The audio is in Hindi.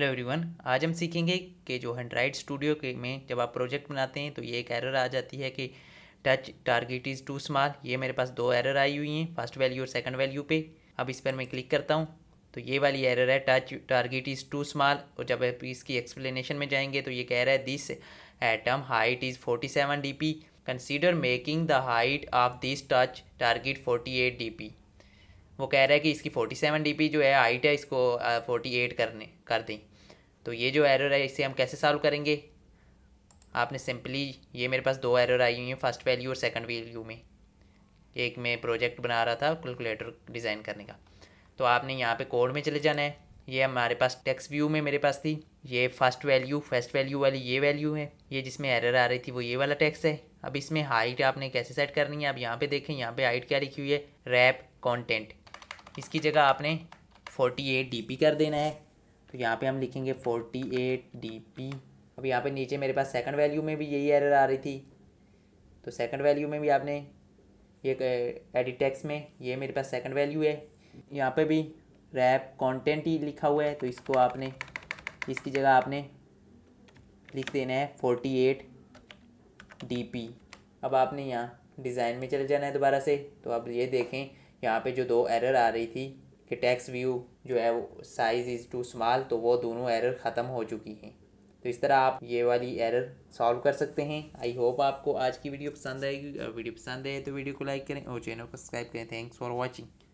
हेलो एवरीवन आज हम सीखेंगे कि जो हैंड्राइड स्टूडियो के में जब आप प्रोजेक्ट बनाते हैं तो ये एक एरर आ जाती है कि touch target is too small ये मेरे पास दो एरर आई हुई हैं फर्स्ट वैल्यू और सेकंड वैल्यू पे अब इस पर मैं क्लिक करता हूँ तो ये वाली एरर है touch target is too small और जब आप इसकी एक्सप्लेनेशन में जाएंगे तो ये कह रहा है this item height is forty seven D P consider making the height of this touch target forty eight D P वो कह रहा है कि इसकी 47 पी जो है हाइट है इसको 48 करने कर दें तो ये जो एरर है इसे हम कैसे सॉल्व करेंगे आपने सिंपली ये मेरे पास दो एरर आई हुई हैं फर्स्ट वैल्यू और सेकंड वैल्यू में एक मैं प्रोजेक्ट बना रहा था कैलकुलेटर डिज़ाइन करने का तो आपने यहाँ पे कोड में चले जाना है ये हमारे पास टेक्स व्यू में मेरे पास थी ये फर्स्ट वैल्यू फर्स्ट वैल्यू वाली ये वैल्यू है ये जिसमें एरर आ रही थी वो ये वाला टेक्स है अब इसमें हाइट आपने कैसे सेट करनी है आप यहाँ पे देखें यहाँ पे हाइट क्या लिखी हुई है रैप कॉन्टेंट इसकी जगह आपने फोर्टी एट डी पी कर देना है तो यहाँ पे हम लिखेंगे फोर्टी एट डी पी अब यहाँ पे नीचे मेरे पास सेकंड वैल्यू में भी यही एरर आ रही थी तो सेकंड वैल्यू में भी आपने ये एडिट में ये मेरे पास सेकंड वैल्यू है यहाँ पे भी रैप कंटेंट ही लिखा हुआ है तो इसको आपने इसकी जगह आपने लिख देना है फोर्टी एट डी पी अब आपने यहाँ डिज़ाइन में चले जाना है दोबारा से तो आप ये देखें यहाँ पे जो दो एरर आ रही थी कि टैक्स व्यू जो है वो साइज़ इज़ टू स्मॉल तो वो दोनों एरर ख़त्म हो चुकी हैं तो इस तरह आप ये वाली एरर सॉल्व कर सकते हैं आई होप आपको आज की वीडियो पसंद आएगी अगर वीडियो पसंद आए तो वीडियो को लाइक करें और चैनल को सब्सक्राइब करें थैंक्स फॉर वॉचिंग